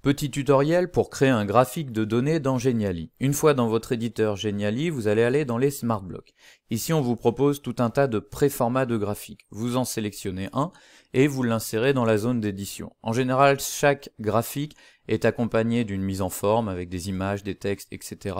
Petit tutoriel pour créer un graphique de données dans Geniali. Une fois dans votre éditeur Geniali, vous allez aller dans les Smart Blocks. Ici, on vous propose tout un tas de préformats de graphiques. Vous en sélectionnez un et vous l'insérez dans la zone d'édition. En général, chaque graphique est accompagné d'une mise en forme avec des images, des textes, etc.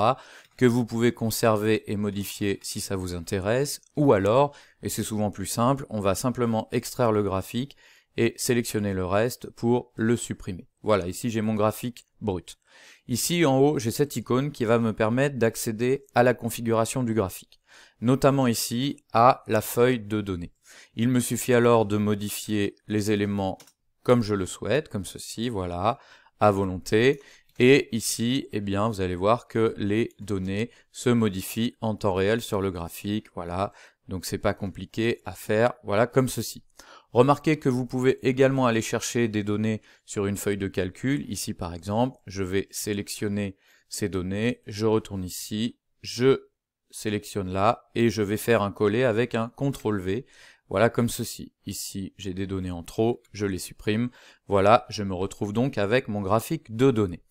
que vous pouvez conserver et modifier si ça vous intéresse. Ou alors, et c'est souvent plus simple, on va simplement extraire le graphique et sélectionner le reste pour le supprimer. Voilà, ici j'ai mon graphique brut. Ici en haut, j'ai cette icône qui va me permettre d'accéder à la configuration du graphique, notamment ici à la feuille de données. Il me suffit alors de modifier les éléments comme je le souhaite, comme ceci, voilà, à volonté. Et ici, eh bien, vous allez voir que les données se modifient en temps réel sur le graphique, voilà. Donc c'est pas compliqué à faire, voilà, comme ceci. Remarquez que vous pouvez également aller chercher des données sur une feuille de calcul. Ici par exemple, je vais sélectionner ces données, je retourne ici, je sélectionne là et je vais faire un coller avec un CTRL V. Voilà comme ceci. Ici, j'ai des données en trop, je les supprime. Voilà, je me retrouve donc avec mon graphique de données.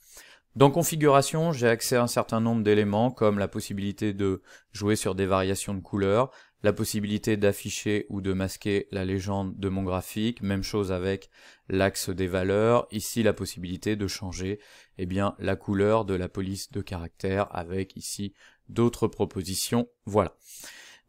Dans configuration, j'ai accès à un certain nombre d'éléments comme la possibilité de jouer sur des variations de couleurs, la possibilité d'afficher ou de masquer la légende de mon graphique, même chose avec l'axe des valeurs, ici la possibilité de changer eh bien, la couleur de la police de caractère avec ici d'autres propositions, voilà.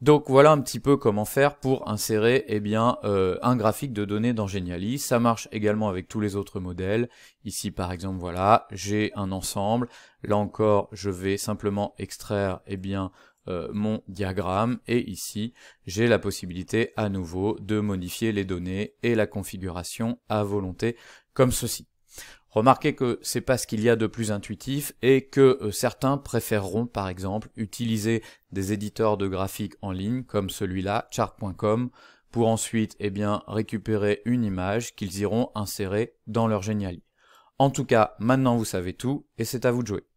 Donc voilà un petit peu comment faire pour insérer eh bien, euh, un graphique de données dans Geniali. Ça marche également avec tous les autres modèles. Ici par exemple, voilà, j'ai un ensemble. Là encore, je vais simplement extraire eh bien, euh, mon diagramme. Et ici, j'ai la possibilité à nouveau de modifier les données et la configuration à volonté comme ceci. Remarquez que c'est pas ce qu'il y a de plus intuitif et que euh, certains préféreront par exemple utiliser des éditeurs de graphiques en ligne comme celui-là, chart.com, pour ensuite eh bien, récupérer une image qu'ils iront insérer dans leur géniali. En tout cas, maintenant vous savez tout et c'est à vous de jouer.